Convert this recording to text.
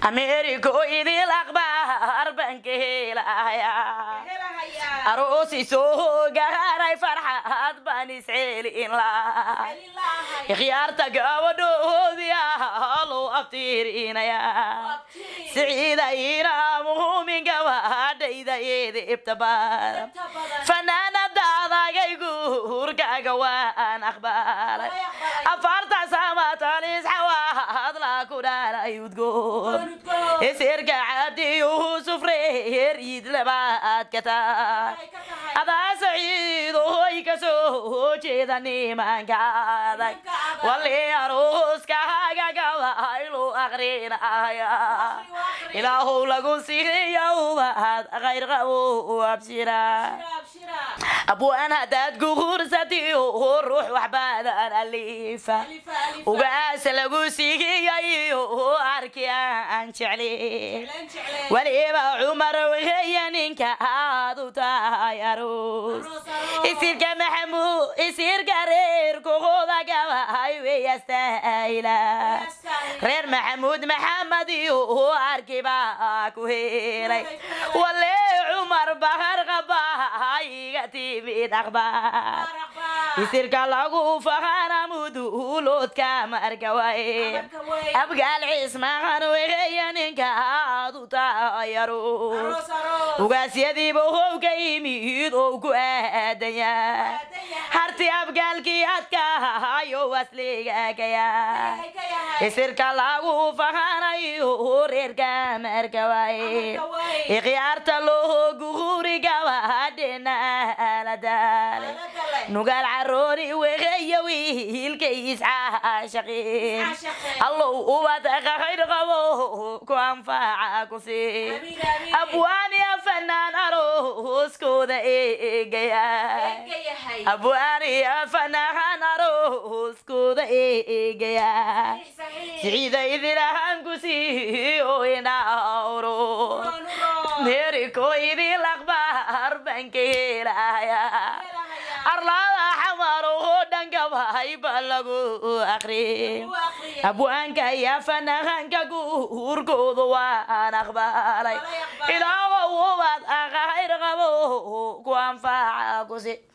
ameeriko idil akhbaar banka helaya aroosi soo gaaray farxad baan iscelin ikhyaarta gabadhoodiya loo abtirinaya siciidayna muhumin gabadhayda idibta badan fanaanadaadagay guurkaaga waan aqbalay afaartaas ama hadlakudhalay udgoeserka cadihu sufre heer iid labaad ka taa adaa saciid hoy kasoo jeeda nimanka adag wali aruuska akrinaaya ilaahu lagu siiyawaad kayrqawo abshira abwaan hadaad guhuursati ruux waxbaadaan alifa ugaas lagu siiyay arki aan jecli waliba cumar weheya ninka aad u tahay aroos isirka maxamuud isirka reerko reer maxamuud maxamed u arkiba ku helay wale cumar bahar qaba iga timid akhbaar isirka lagu fahana muduuloodka markawaye abgaal cismahan weeya ninka ugaasyadiiba howga yimid oo ku aadaya harti abgaalkii adka ahayo isirka e lagu fahanayo reerka markaway ikhyaarta e loohogu hurigaba dhinaala daale nugaal caroori wege wiilkays caashaqin allow ubadqa khayr qabo ku anfaca ku sii abwaaniya fanaan arooskooda eegaya abwaaniya fanaan arooskooda eegaya siciida idilahaan ku sii oo inaawro meeriko idin laqbaar banka helaya arlaada xamaroho waay ba lagu akri abwaanka iyo fanahanka guurkoodu waan aqbalay ilaahow ubaad khayr qabo ku anfaca kusi